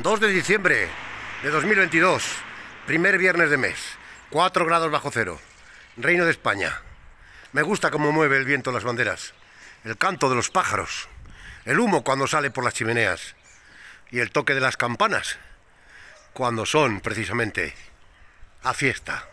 2 de diciembre de 2022, primer viernes de mes, 4 grados bajo cero, Reino de España. Me gusta cómo mueve el viento las banderas, el canto de los pájaros, el humo cuando sale por las chimeneas y el toque de las campanas cuando son precisamente a fiesta.